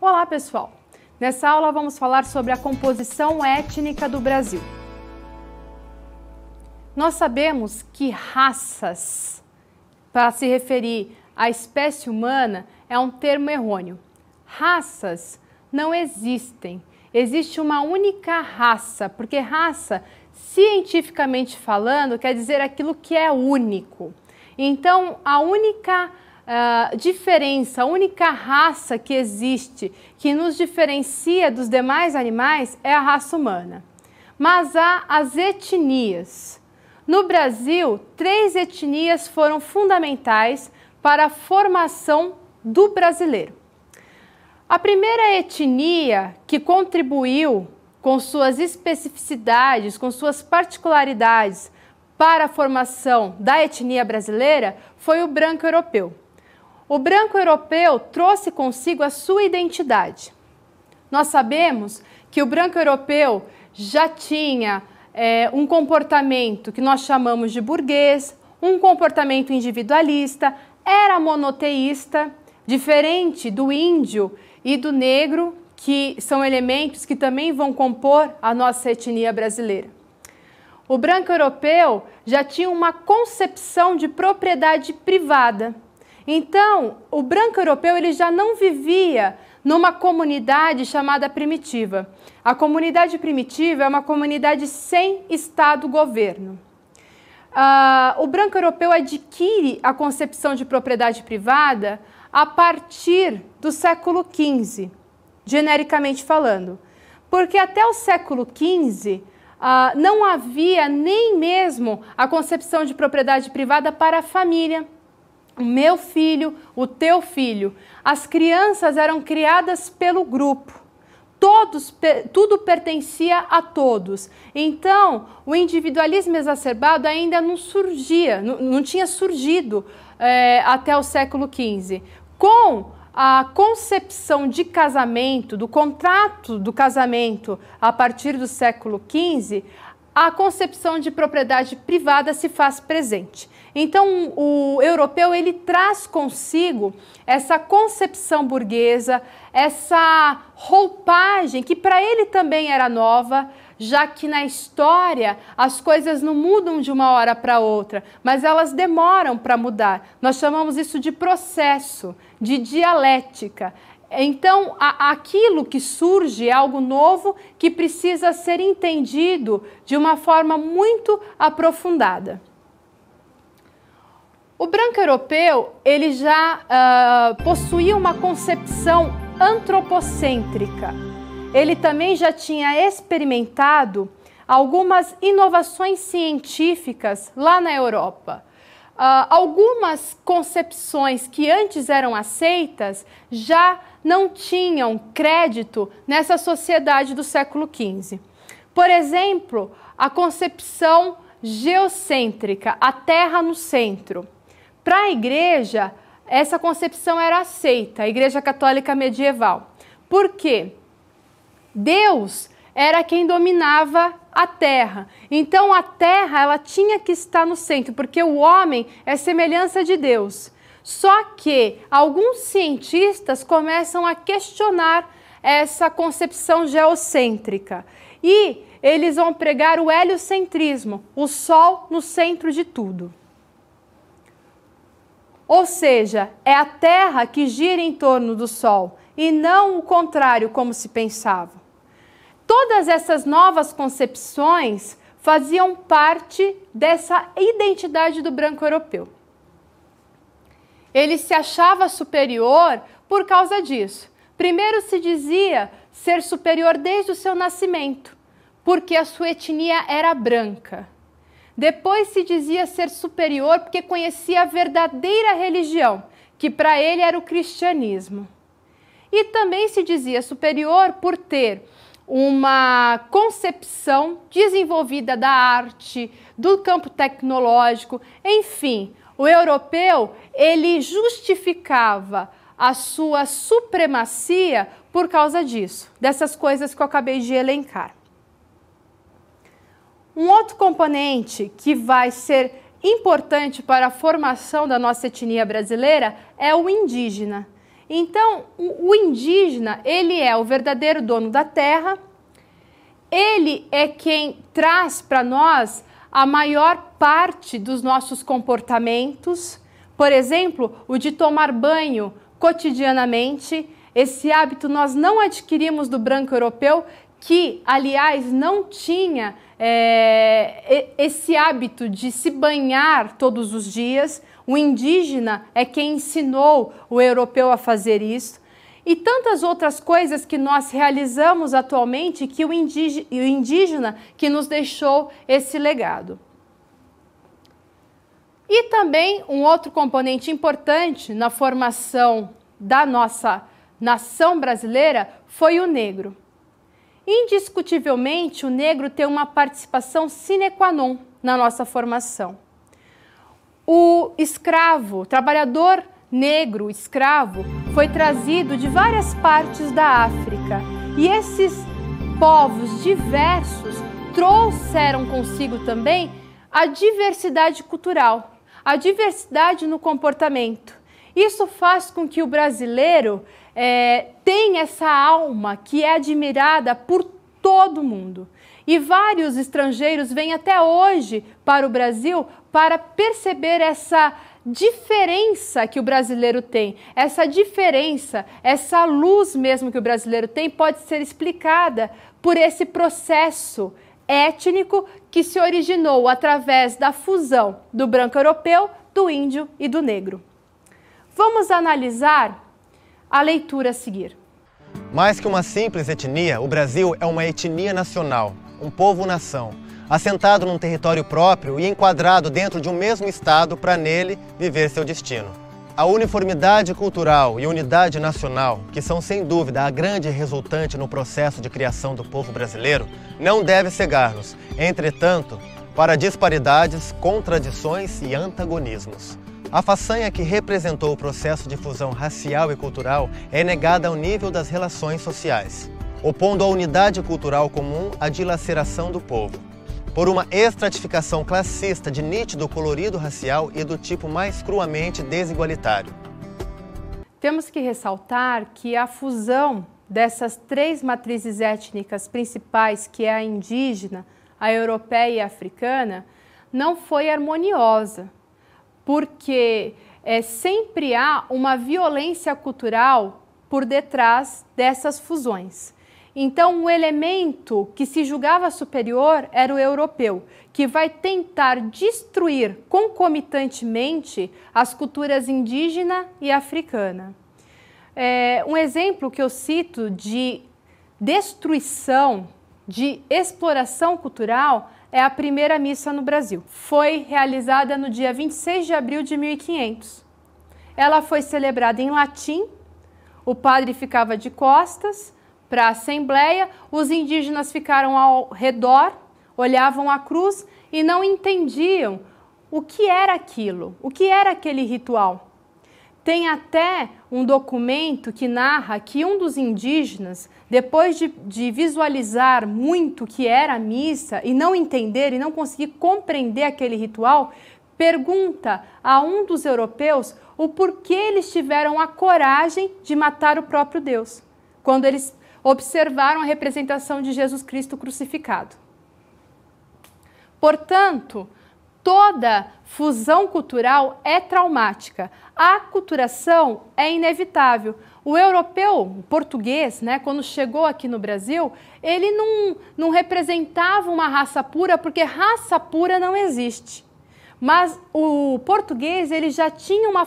Olá, pessoal! Nessa aula vamos falar sobre a composição étnica do Brasil. Nós sabemos que raças, para se referir à espécie humana, é um termo errôneo. Raças não existem. Existe uma única raça, porque raça, cientificamente falando, quer dizer aquilo que é único. Então, a única raça uh, diferença, a única raça que existe que nos diferencia dos demais animais é a raça humana. Mas há as etnias. No Brasil, três etnias foram fundamentais para a formação do brasileiro. A primeira etnia que contribuiu com suas especificidades, com suas particularidades para a formação da etnia brasileira foi o branco europeu. O branco europeu trouxe consigo a sua identidade. Nós sabemos que o branco europeu já tinha é, um comportamento que nós chamamos de burguês, um comportamento individualista, era monoteísta, diferente do índio e do negro, que são elementos que também vão compor a nossa etnia brasileira. O branco europeu já tinha uma concepção de propriedade privada então, o branco europeu ele já não vivia numa comunidade chamada primitiva. A comunidade primitiva é uma comunidade sem Estado-governo. Uh, ah, o branco europeu adquire a concepção de propriedade privada a partir do século XV, genericamente falando, porque até o século XV uh, ah, não havia nem mesmo a concepção de propriedade privada para a família o meu filho, o teu filho. As crianças eram criadas pelo grupo. Todos, tudo pertencia a todos. Então, o individualismo exacerbado ainda não surgia, não, não tinha surgido é, até o século XV. Com a concepção de casamento, do contrato do casamento a partir do século XV, a concepção de propriedade privada se faz presente. Então, o europeu ele traz consigo essa concepção burguesa, essa roupagem que para ele também era nova, já que na história as coisas não mudam de uma hora para outra, mas elas demoram para mudar. Nós chamamos isso de processo, de dialética. Então, a, aquilo que surge é algo novo que precisa ser entendido de uma forma muito aprofundada. O branco europeu ele já uh, possuía uma concepção antropocêntrica. Ele também já tinha experimentado algumas inovações científicas lá na Europa. Uh, algumas concepções que antes eram aceitas já não tinham crédito nessa sociedade do século XV. Por exemplo, a concepção geocêntrica, a Terra no centro. Para a igreja, essa concepção era aceita, a igreja católica medieval. Por quê? Deus era quem dominava a terra. Então a terra, ela tinha que estar no centro, porque o homem é semelhança de Deus. Só que alguns cientistas começam a questionar essa concepção geocêntrica e eles vão pregar o heliocentrismo, o sol no centro de tudo. Ou seja, é a Terra que gira em torno do Sol e não o contrário, como se pensava. Todas essas novas concepções faziam parte dessa identidade do branco europeu. Ele se achava superior por causa disso. Primeiro se dizia ser superior desde o seu nascimento, porque a sua etnia era branca. Depois se dizia ser superior porque conhecia a verdadeira religião, que para ele era o cristianismo. E também se dizia superior por ter uma concepção desenvolvida da arte, do campo tecnológico, enfim, o europeu, ele justificava a sua supremacia por causa disso, dessas coisas que eu acabei de elencar. Um outro componente que vai ser importante para a formação da nossa etnia brasileira é o indígena. Então, o indígena, ele é o verdadeiro dono da terra, ele é quem traz para nós a maior parte dos nossos comportamentos, por exemplo, o de tomar banho cotidianamente. Esse hábito nós não adquirimos do branco europeu, que, aliás, não tinha é, esse hábito de se banhar todos os dias. O indígena é quem ensinou o europeu a fazer isso. E tantas outras coisas que nós realizamos atualmente que o indígena que nos deixou esse legado. E também um outro componente importante na formação da nossa nação brasileira foi o negro. Indiscutivelmente, o negro tem uma participação sine qua non na nossa formação. O escravo, o trabalhador negro, escravo, foi trazido de várias partes da África e esses povos diversos trouxeram consigo também a diversidade cultural, a diversidade no comportamento. Isso faz com que o brasileiro é, tem essa alma que é admirada por todo mundo. E vários estrangeiros vêm até hoje para o Brasil para perceber essa diferença que o brasileiro tem. Essa diferença, essa luz mesmo que o brasileiro tem, pode ser explicada por esse processo étnico que se originou através da fusão do branco europeu, do índio e do negro. Vamos analisar a leitura a seguir. Mais que uma simples etnia, o Brasil é uma etnia nacional, um povo-nação, assentado num território próprio e enquadrado dentro de um mesmo Estado para nele viver seu destino. A uniformidade cultural e unidade nacional, que são sem dúvida a grande resultante no processo de criação do povo brasileiro, não deve cegar-nos, entretanto, para disparidades, contradições e antagonismos. A façanha que representou o processo de fusão racial e cultural é negada ao nível das relações sociais, opondo a unidade cultural comum à dilaceração do povo, por uma estratificação classista de nítido colorido racial e do tipo mais cruamente desigualitário. Temos que ressaltar que a fusão dessas três matrizes étnicas principais, que é a indígena, a europeia e a africana, não foi harmoniosa porque é, sempre há uma violência cultural por detrás dessas fusões. Então, o elemento que se julgava superior era o europeu, que vai tentar destruir concomitantemente as culturas indígena e africana. É, um exemplo que eu cito de destruição, de exploração cultural, é a primeira missa no Brasil. Foi realizada no dia 26 de abril de 1500. Ela foi celebrada em latim, o padre ficava de costas para a assembleia, os indígenas ficaram ao redor, olhavam a cruz e não entendiam o que era aquilo, o que era aquele ritual. Tem até um documento que narra que um dos indígenas, depois de, de, visualizar muito o que era a missa e não entender e não conseguir compreender aquele ritual, pergunta a um dos europeus o porquê eles tiveram a coragem de matar o próprio Deus, quando eles observaram a representação de Jesus Cristo crucificado. Portanto, toda fusão cultural é traumática. A aculturação é inevitável. O europeu, o português, né, quando chegou aqui no Brasil, ele não, não representava uma raça pura, porque raça pura não existe. Mas o português ele já tinha uma,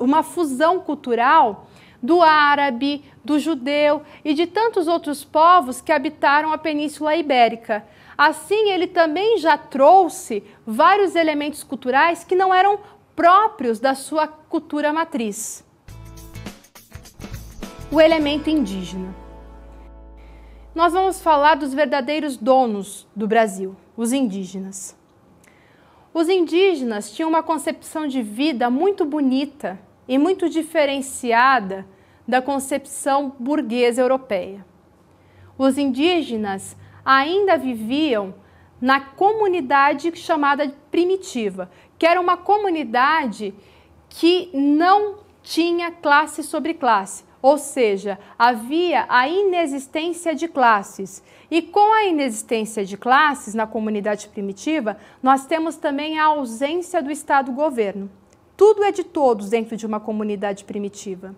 uma fusão cultural do árabe, do judeu e de tantos outros povos que habitaram a Península Ibérica. Assim, ele também já trouxe vários elementos culturais que não eram próprios da sua cultura matriz. O elemento indígena. Nós vamos falar dos verdadeiros donos do Brasil, os indígenas. Os indígenas tinham uma concepção de vida muito bonita e muito diferenciada da concepção burguesa europeia. Os indígenas ainda viviam na comunidade chamada primitiva, que era uma comunidade que não tinha classe sobre classe, ou seja, havia a inexistência de classes. E com a inexistência de classes na comunidade primitiva, nós temos também a ausência do Estado-governo. Tudo é de todos dentro de uma comunidade primitiva.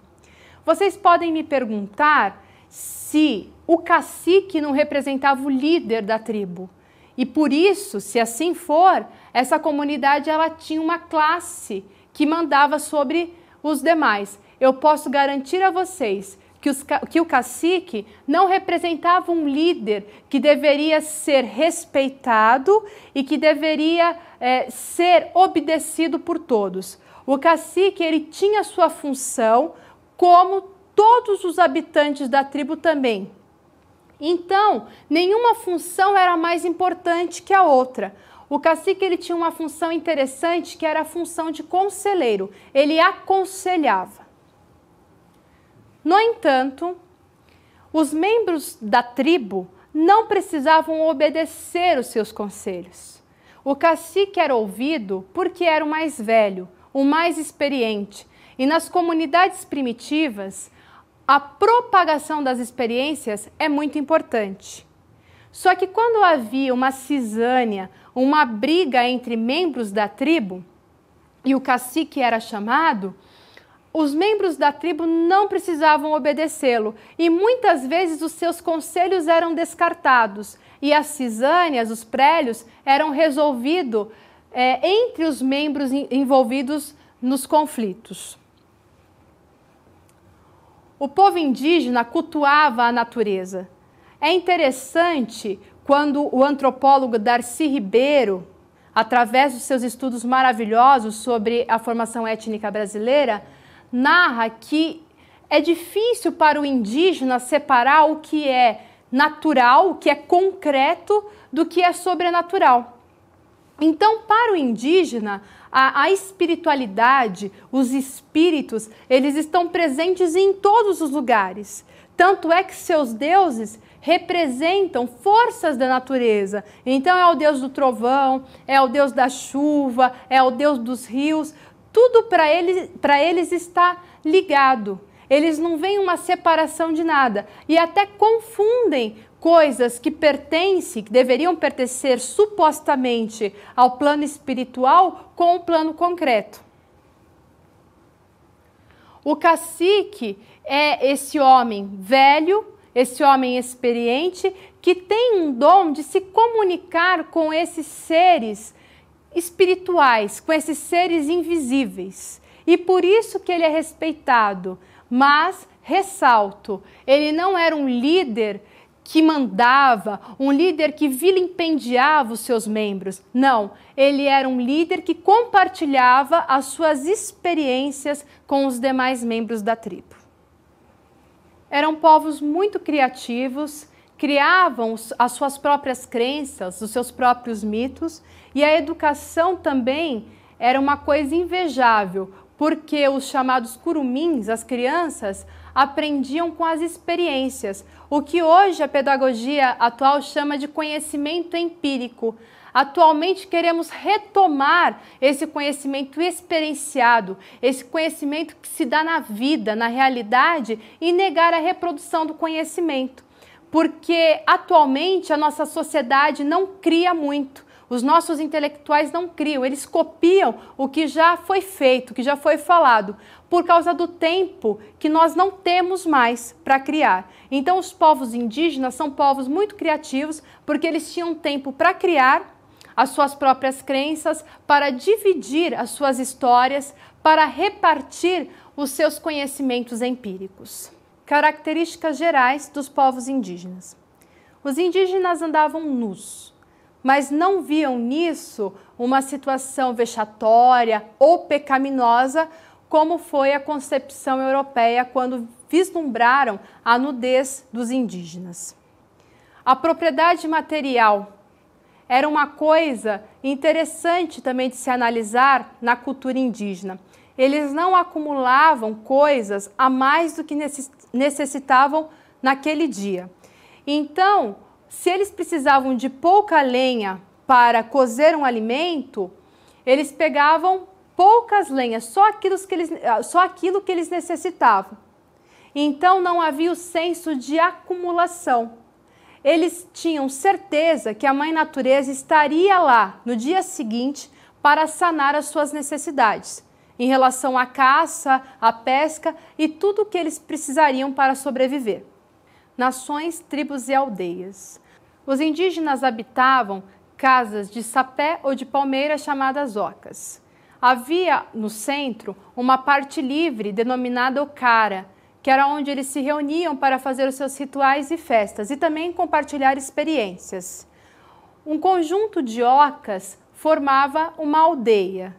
Vocês podem me perguntar se o cacique não representava o líder da tribo. E por isso, se assim for, essa comunidade ela tinha uma classe que mandava sobre os demais. Eu posso garantir a vocês que, os, que o cacique não representava um líder que deveria ser respeitado e que deveria é, ser obedecido por todos. O cacique ele tinha sua função como todos os habitantes da tribo também então, nenhuma função era mais importante que a outra. O cacique ele tinha uma função interessante que era a função de conselheiro. Ele aconselhava. No entanto, os membros da tribo não precisavam obedecer os seus conselhos. O cacique era ouvido porque era o mais velho, o mais experiente, e nas comunidades primitivas, a propagação das experiências é muito importante. Só que quando havia uma cisânia, uma briga entre membros da tribo, e o cacique era chamado, os membros da tribo não precisavam obedecê-lo e muitas vezes os seus conselhos eram descartados e as cisâneas, os prélios, eram resolvidos é, entre os membros envolvidos nos conflitos. O povo indígena cultuava a natureza. É interessante quando o antropólogo Darcy Ribeiro, através dos seus estudos maravilhosos sobre a formação étnica brasileira, narra que é difícil para o indígena separar o que é natural, o que é concreto, do que é sobrenatural. Então, para o indígena, a, a espiritualidade, os espíritos, eles estão presentes em todos os lugares. Tanto é que seus deuses representam forças da natureza. Então é o deus do trovão, é o deus da chuva, é o deus dos rios. Tudo para eles, para eles está ligado. Eles não veem uma separação de nada e até confundem coisas que pertencem, que deveriam pertencer supostamente ao plano espiritual com o plano concreto. O cacique é esse homem velho, esse homem experiente, que tem um dom de se comunicar com esses seres espirituais, com esses seres invisíveis. E por isso que ele é respeitado. Mas, ressalto, ele não era um líder que mandava, um líder que vilipendiava os seus membros. Não, ele era um líder que compartilhava as suas experiências com os demais membros da tribo. Eram povos muito criativos, criavam as suas próprias crenças, os seus próprios mitos, e a educação também era uma coisa invejável, porque os chamados curumins, as crianças, aprendiam com as experiências, o que hoje a pedagogia atual chama de conhecimento empírico. Atualmente queremos retomar esse conhecimento experienciado, esse conhecimento que se dá na vida, na realidade, e negar a reprodução do conhecimento. Porque atualmente a nossa sociedade não cria muito os nossos intelectuais não criam, eles copiam o que já foi feito, o que já foi falado, por causa do tempo que nós não temos mais para criar. Então, os povos indígenas são povos muito criativos porque eles tinham tempo para criar as suas próprias crenças, para dividir as suas histórias, para repartir os seus conhecimentos empíricos. Características gerais dos povos indígenas. Os indígenas andavam nus mas não viam nisso uma situação vexatória ou pecaminosa, como foi a concepção europeia quando vislumbraram a nudez dos indígenas. A propriedade material era uma coisa interessante também de se analisar na cultura indígena. Eles não acumulavam coisas a mais do que necessitavam naquele dia. Então, se eles precisavam de pouca lenha para cozer um alimento, eles pegavam poucas lenhas, só aquilo que eles, ah, só aquilo que eles necessitavam. Então não havia o senso de acumulação. Eles tinham certeza que a Mãe Natureza estaria lá no dia seguinte para sanar as suas necessidades em relação à caça, à pesca e tudo o que eles precisariam para sobreviver. Nações, tribos e aldeias. Os indígenas habitavam casas de sapé ou de palmeira chamadas ocas. Havia no centro uma parte livre denominada ocara, que era onde eles se reuniam para fazer os seus rituais e festas e também compartilhar experiências. Um conjunto de ocas formava uma aldeia.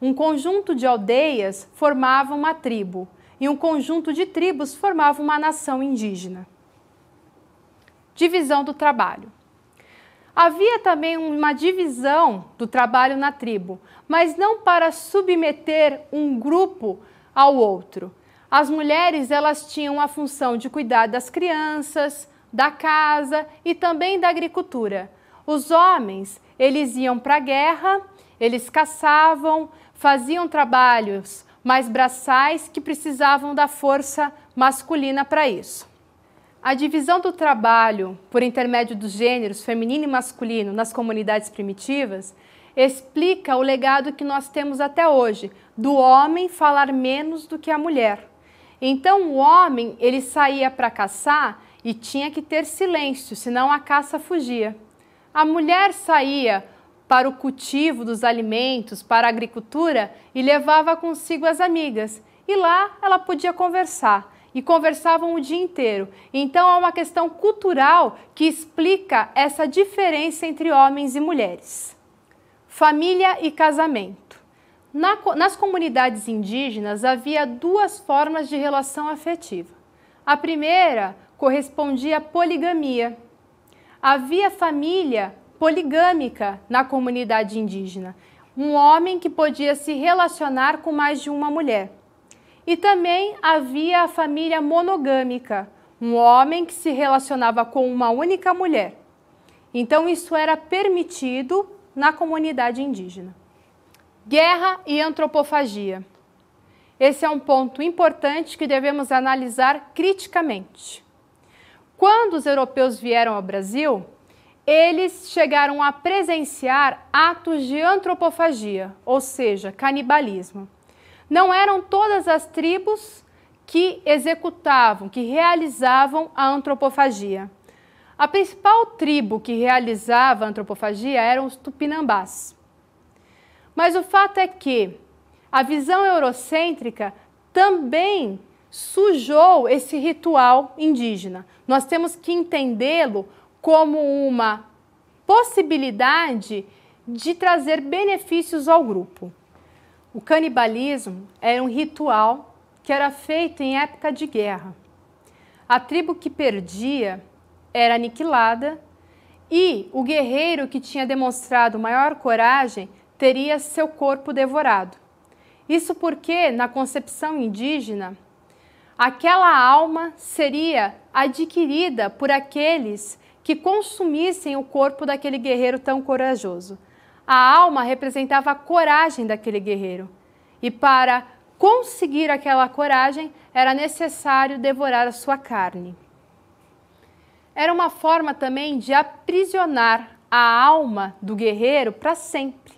Um conjunto de aldeias formava uma tribo, e um conjunto de tribos formava uma nação indígena divisão do trabalho. Havia também uma divisão do trabalho na tribo, mas não para submeter um grupo ao outro. As mulheres elas tinham a função de cuidar das crianças, da casa e também da agricultura. Os homens, eles iam para a guerra, eles caçavam, faziam trabalhos mais braçais que precisavam da força masculina para isso. A divisão do trabalho por intermédio dos gêneros feminino e masculino nas comunidades primitivas explica o legado que nós temos até hoje do homem falar menos do que a mulher. Então o homem ele saía para caçar e tinha que ter silêncio, senão a caça fugia. A mulher saía para o cultivo dos alimentos, para a agricultura e levava consigo as amigas. E lá ela podia conversar e conversavam o dia inteiro. Então é uma questão cultural que explica essa diferença entre homens e mulheres. Família e casamento. Na, nas comunidades indígenas havia duas formas de relação afetiva. A primeira correspondia à poligamia. Havia família poligâmica na comunidade indígena, um homem que podia se relacionar com mais de uma mulher. E também havia a família monogâmica, um homem que se relacionava com uma única mulher. Então, isso era permitido na comunidade indígena. Guerra e antropofagia. Esse é um ponto importante que devemos analisar criticamente. Quando os europeus vieram ao Brasil, eles chegaram a presenciar atos de antropofagia, ou seja, canibalismo. Não eram todas as tribos que executavam, que realizavam a antropofagia. A principal tribo que realizava a antropofagia eram os tupinambás. Mas o fato é que a visão eurocêntrica também sujou esse ritual indígena. Nós temos que entendê-lo como uma possibilidade de trazer benefícios ao grupo. O canibalismo era um ritual que era feito em época de guerra. A tribo que perdia era aniquilada e o guerreiro que tinha demonstrado maior coragem teria seu corpo devorado. Isso porque, na concepção indígena, aquela alma seria adquirida por aqueles que consumissem o corpo daquele guerreiro tão corajoso a alma representava a coragem daquele guerreiro. E para conseguir aquela coragem, era necessário devorar a sua carne. Era uma forma também de aprisionar a alma do guerreiro para sempre.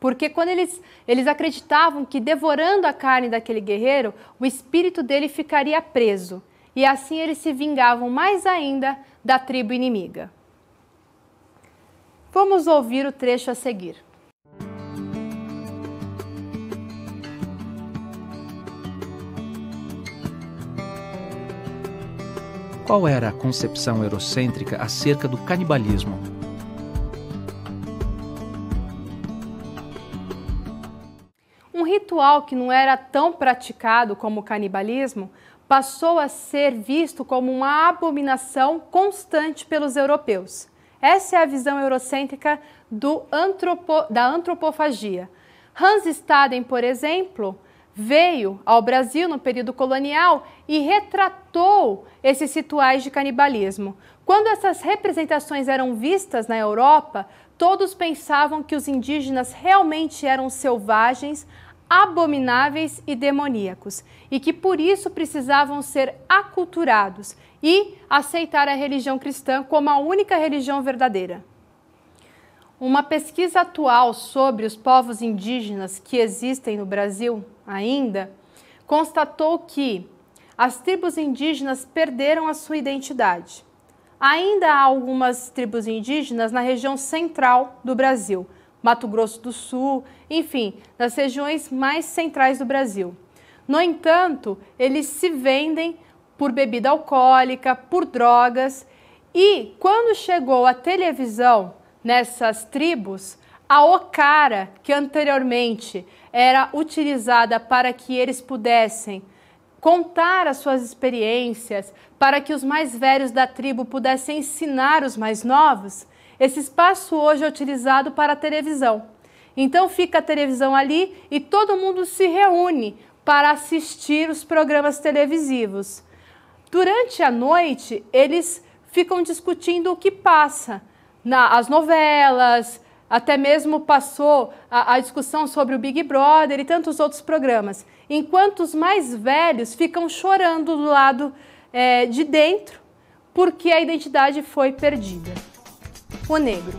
Porque quando eles, eles acreditavam que devorando a carne daquele guerreiro, o espírito dele ficaria preso. E assim eles se vingavam mais ainda da tribo inimiga. Vamos ouvir o trecho a seguir. Qual era a concepção eurocêntrica acerca do canibalismo? Um ritual que não era tão praticado como o canibalismo passou a ser visto como uma abominação constante pelos europeus. Essa é a visão eurocêntrica antropo, da antropofagia. Hans Staden, por exemplo, veio ao Brasil no período colonial e retratou esses rituais de canibalismo. Quando essas representações eram vistas na Europa, todos pensavam que os indígenas realmente eram selvagens, abomináveis e demoníacos, e que por isso precisavam ser aculturados e aceitar a religião cristã como a única religião verdadeira. Uma pesquisa atual sobre os povos indígenas que existem no Brasil ainda constatou que as tribos indígenas perderam a sua identidade. Ainda há algumas tribos indígenas na região central do Brasil, Mato Grosso do Sul, enfim, nas regiões mais centrais do Brasil. No entanto, eles se vendem por bebida alcoólica, por drogas. E quando chegou a televisão nessas tribos, a ocara, que anteriormente era utilizada para que eles pudessem contar as suas experiências, para que os mais velhos da tribo pudessem ensinar os mais novos, esse espaço hoje é utilizado para a televisão. Então fica a televisão ali e todo mundo se reúne para assistir os programas televisivos. Durante a noite, eles ficam discutindo o que passa nas as novelas, até mesmo passou a, a, discussão sobre o Big Brother e tantos outros programas. Enquanto os mais velhos ficam chorando do lado é, de dentro porque a identidade foi perdida. O negro.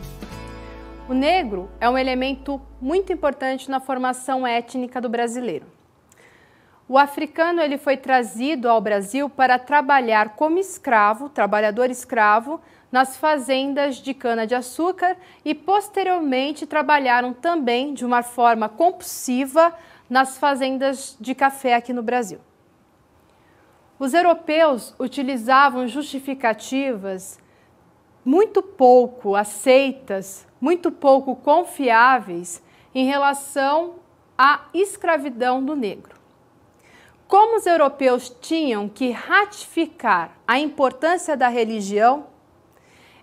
O negro é um elemento muito importante na formação étnica do brasileiro. O africano ele foi trazido ao Brasil para trabalhar como escravo, trabalhador escravo, nas fazendas de cana-de-açúcar e posteriormente trabalharam também de uma forma compulsiva nas fazendas de café aqui no Brasil. Os europeus utilizavam justificativas muito pouco aceitas, muito pouco confiáveis em relação à escravidão do negro. Como os europeus tinham que ratificar a importância da religião,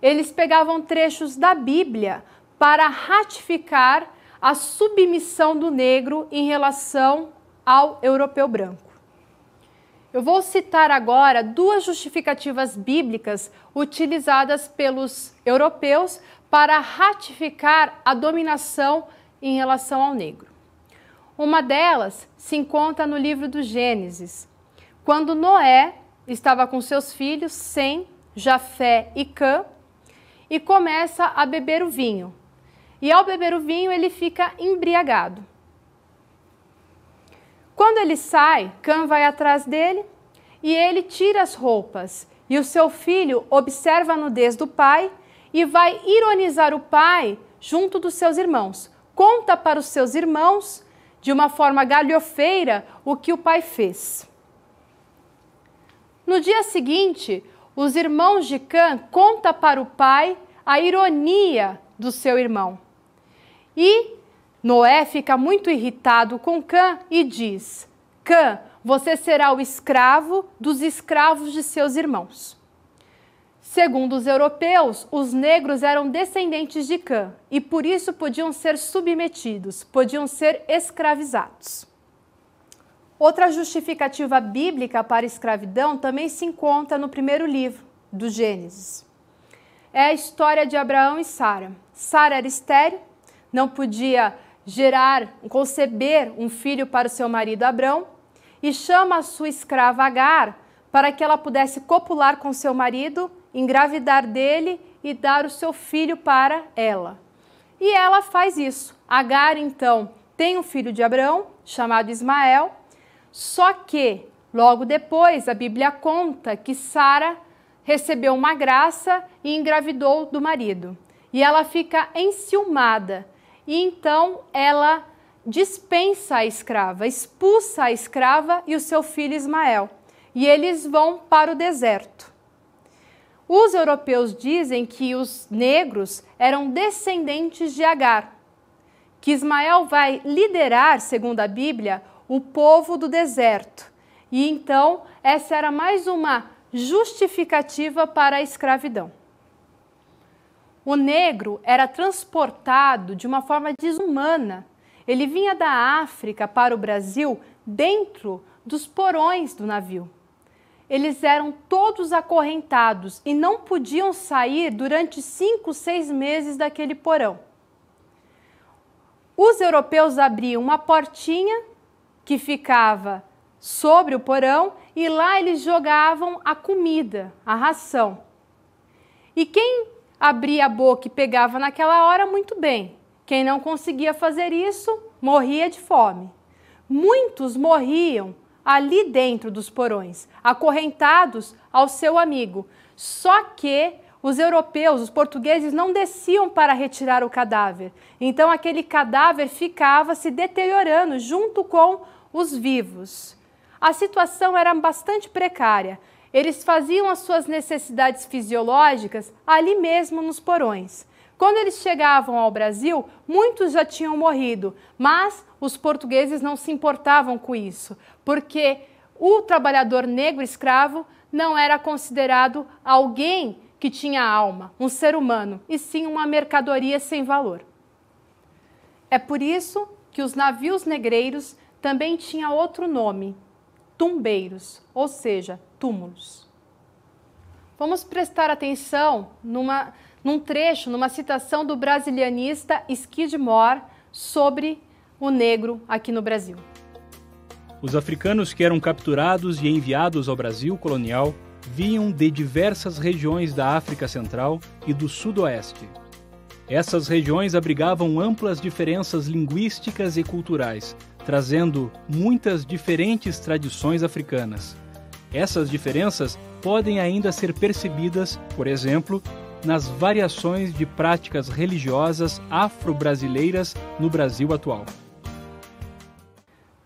eles pegavam trechos da Bíblia para ratificar a submissão do negro em relação ao europeu branco. Eu vou citar agora duas justificativas bíblicas utilizadas pelos europeus para ratificar a dominação em relação ao negro. Uma delas se encontra no livro do Gênesis, quando Noé estava com seus filhos, Sem, Jafé e Cã, e começa a beber o vinho. E ao beber o vinho, ele fica embriagado. Quando ele sai, Cã vai atrás dele e ele tira as roupas. E o seu filho observa a nudez do pai e vai ironizar o pai junto dos seus irmãos. Conta para os seus irmãos de uma forma galhofeira o que o pai fez. No dia seguinte, os irmãos de Cã conta para o pai a ironia do seu irmão. E Noé fica muito irritado com Cã e diz: Cã, você será o escravo dos escravos de seus irmãos. Segundo os europeus, os negros eram descendentes de Cã e por isso podiam ser submetidos, podiam ser escravizados. Outra justificativa bíblica para a escravidão também se encontra no primeiro livro, do Gênesis. É a história de Abraão e Sara. Sara era estéril, não podia gerar, conceber um filho para o seu marido Abrão, e chama a sua escrava Agar para que ela pudesse copular com seu marido engravidar dele e dar o seu filho para ela. E ela faz isso. Agar, então, tem um filho de Abraão, chamado Ismael, só que logo depois a Bíblia conta que Sara recebeu uma graça e engravidou do marido. E ela fica enciumada. E então ela dispensa a escrava, expulsa a escrava e o seu filho Ismael. E eles vão para o deserto. Os europeus dizem que os negros eram descendentes de Agar, que Ismael vai liderar, segundo a Bíblia, o povo do deserto. E então, essa era mais uma justificativa para a escravidão. O negro era transportado de uma forma desumana. Ele vinha da África para o Brasil dentro dos porões do navio eles eram todos acorrentados e não podiam sair durante cinco, seis meses daquele porão. Os europeus abriam uma portinha que ficava sobre o porão e lá eles jogavam a comida, a ração. E quem abria a boca e pegava naquela hora, muito bem. Quem não conseguia fazer isso morria de fome. Muitos morriam ali dentro dos porões, acorrentados ao seu amigo. Só que os europeus, os portugueses, não desciam para retirar o cadáver. Então, aquele cadáver ficava se deteriorando junto com os vivos. A situação era bastante precária. Eles faziam as suas necessidades fisiológicas ali mesmo nos porões. Quando eles chegavam ao Brasil, muitos já tinham morrido, mas os portugueses não se importavam com isso, porque o trabalhador negro escravo não era considerado alguém que tinha alma, um ser humano, e sim uma mercadoria sem valor. É por isso que os navios negreiros também tinham outro nome, tumbeiros, ou seja, túmulos. Vamos prestar atenção numa, num trecho, numa citação do brasilianista Skidmore sobre o negro aqui no Brasil. Os africanos que eram capturados e enviados ao Brasil colonial vinham de diversas regiões da África Central e do Sudoeste. Essas regiões abrigavam amplas diferenças linguísticas e culturais, trazendo muitas diferentes tradições africanas. Essas diferenças podem ainda ser percebidas, por exemplo, nas variações de práticas religiosas afro-brasileiras no Brasil atual.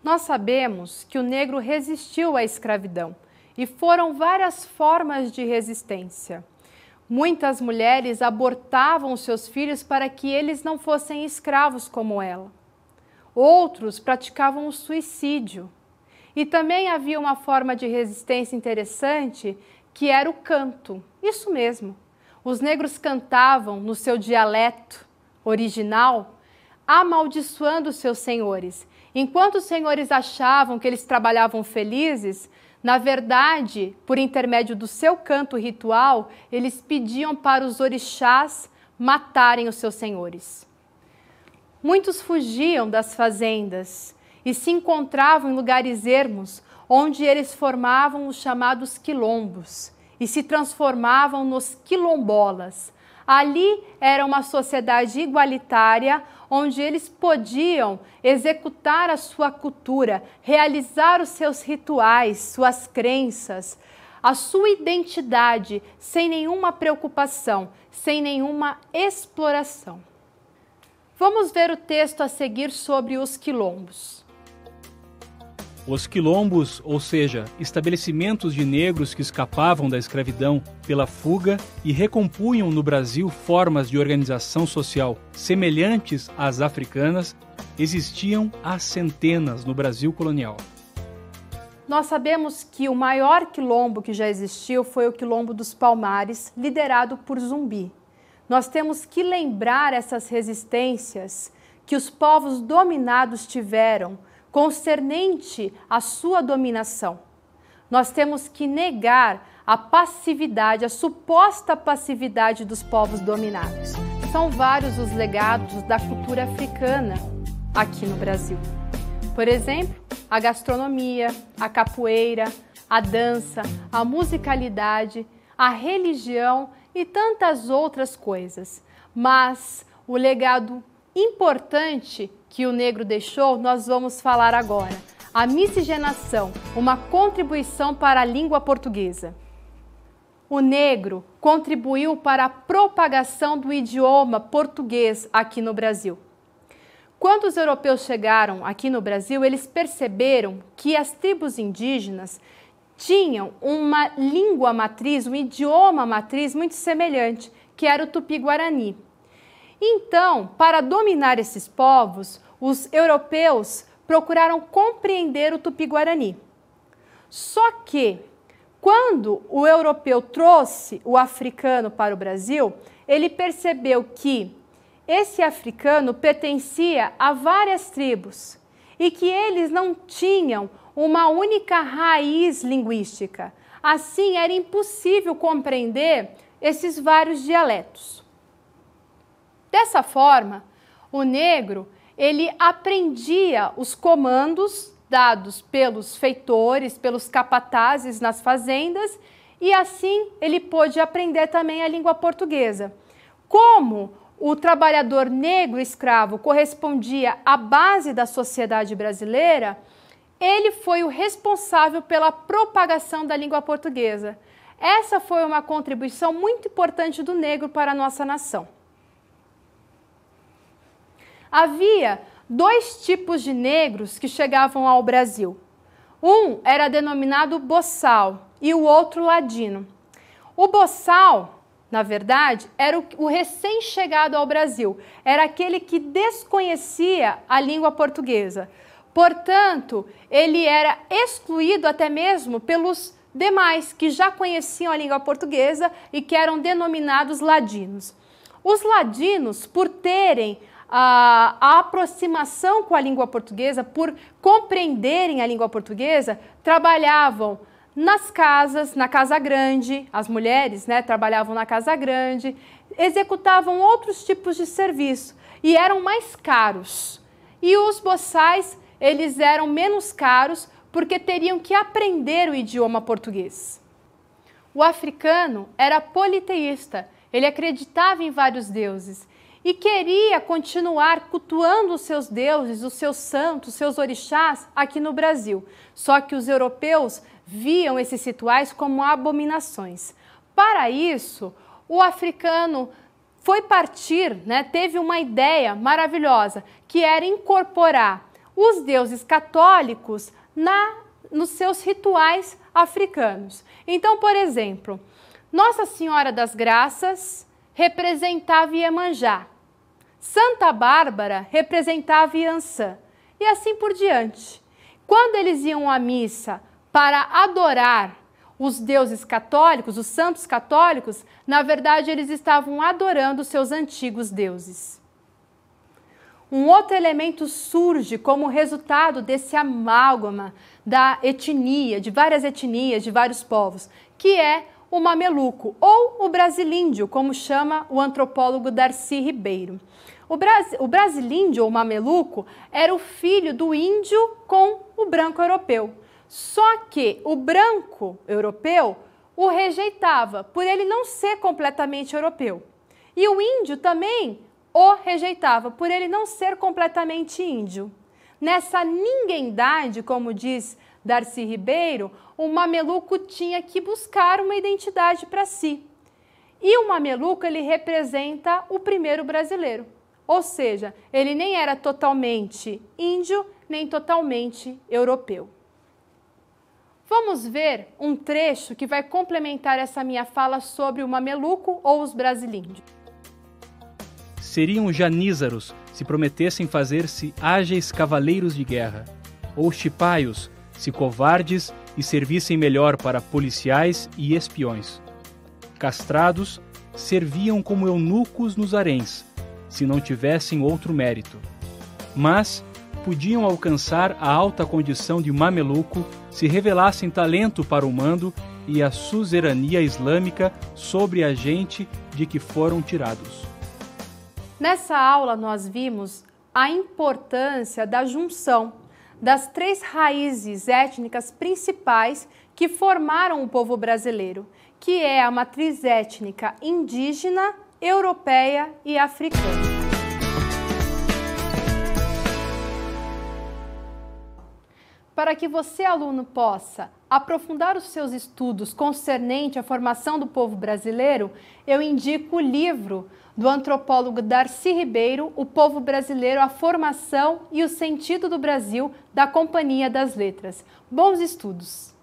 Nós sabemos que o negro resistiu à escravidão e foram várias formas de resistência. Muitas mulheres abortavam seus filhos para que eles não fossem escravos como ela. Outros praticavam o suicídio. E também havia uma forma de resistência interessante que era o canto. Isso mesmo. Os negros cantavam no seu dialeto original, amaldiçoando seus senhores Enquanto os senhores achavam que eles trabalhavam felizes, na verdade, por intermédio do seu canto ritual, eles pediam para os orixás matarem os seus senhores. Muitos fugiam das fazendas e se encontravam em lugares ermos, onde eles formavam os chamados quilombos e se transformavam nos quilombolas. Ali era uma sociedade igualitária onde eles podiam executar a sua cultura, realizar os seus rituais, suas crenças, a sua identidade sem nenhuma preocupação, sem nenhuma exploração. Vamos ver o texto a seguir sobre os quilombos. Os quilombos, ou seja, estabelecimentos de negros que escapavam da escravidão pela fuga e recompunham no Brasil formas de organização social semelhantes às africanas, existiam há centenas no Brasil colonial. Nós sabemos que o maior quilombo que já existiu foi o Quilombo dos Palmares, liderado por Zumbi. Nós temos que lembrar essas resistências que os povos dominados tiveram concernente à sua dominação. Nós temos que negar a passividade, a suposta passividade dos povos dominados. São vários os legados da cultura africana aqui no Brasil. Por exemplo, a gastronomia, a capoeira, a dança, a musicalidade, a religião e tantas outras coisas. Mas o legado importante que o negro deixou, nós vamos falar agora. A miscigenação, uma contribuição para a língua portuguesa. O negro contribuiu para a propagação do idioma português aqui no Brasil. Quando os europeus chegaram aqui no Brasil, eles perceberam que as tribos indígenas tinham uma língua matriz, um idioma matriz muito semelhante, que era o tupi-guarani. Então, para dominar esses povos, os europeus procuraram compreender o tupi-guarani. Só que, quando o europeu trouxe o africano para o Brasil, ele percebeu que esse africano pertencia a várias tribos e que eles não tinham uma única raiz linguística. Assim, era impossível compreender esses vários dialetos. Dessa forma, o negro ele aprendia os comandos dados pelos feitores, pelos capatazes nas fazendas, e assim ele pôde aprender também a língua portuguesa. Como o trabalhador negro escravo correspondia à base da sociedade brasileira, ele foi o responsável pela propagação da língua portuguesa. Essa foi uma contribuição muito importante do negro para a nossa nação havia dois tipos de negros que chegavam ao Brasil. Um era denominado boçal e o outro ladino. O boçal, na verdade, era o recém-chegado ao Brasil, era aquele que desconhecia a língua portuguesa. Portanto, ele era excluído até mesmo pelos demais que já conheciam a língua portuguesa e que eram denominados ladinos. Os ladinos, por terem a, aproximação com a língua portuguesa, por compreenderem a língua portuguesa, trabalhavam nas casas, na casa grande, as mulheres né, trabalhavam na casa grande, executavam outros tipos de serviço e eram mais caros. E os boçais, eles eram menos caros porque teriam que aprender o idioma português. O africano era politeísta, ele acreditava em vários deuses e queria continuar cultuando os seus deuses, os seus santos, os seus orixás aqui no Brasil. Só que os europeus viam esses rituais como abominações. Para isso, o africano foi partir, né, teve uma ideia maravilhosa, que era incorporar os deuses católicos na nos seus rituais africanos. Então, por exemplo, Nossa Senhora das Graças representava Iemanjá, Santa Bárbara representava Iansã e assim por diante. Quando eles iam à missa para adorar os deuses católicos, os santos católicos, na verdade eles estavam adorando seus antigos deuses. Um outro elemento surge como resultado desse amálgama da etnia, de várias etnias, de vários povos, que é o mameluco, ou o brasilíndio, como chama o antropólogo Darcy Ribeiro. O, Bras... o brasilíndio, ou mameluco, era o filho do índio com o branco europeu. Só que o branco europeu o rejeitava, por ele não ser completamente europeu. E o índio também o rejeitava, por ele não ser completamente índio. Nessa ninguémdade, como diz Darcy Ribeiro, o mameluco tinha que buscar uma identidade para si. E o mameluco ele representa o primeiro brasileiro. Ou seja, ele nem era totalmente índio, nem totalmente europeu. Vamos ver um trecho que vai complementar essa minha fala sobre o mameluco ou os brasilíndios. Seriam janízaros se prometessem fazer-se ágeis cavaleiros de guerra, ou chipaios se covardes e servissem melhor para policiais e espiões. Castrados, serviam como eunucos nos haréns, se não tivessem outro mérito. Mas podiam alcançar a alta condição de mameluco se revelassem talento para o mando e a suzerania islâmica sobre a gente de que foram tirados. Nessa aula, nós vimos a importância da junção das três raízes étnicas principais que formaram o povo brasileiro, que é a matriz étnica indígena, europeia e africana. para que você, aluno, possa aprofundar os seus estudos concernente à formação do povo brasileiro, eu indico o livro do antropólogo Darcy Ribeiro, O Povo Brasileiro, a Formação e o Sentido do Brasil, da Companhia das Letras. Bons estudos!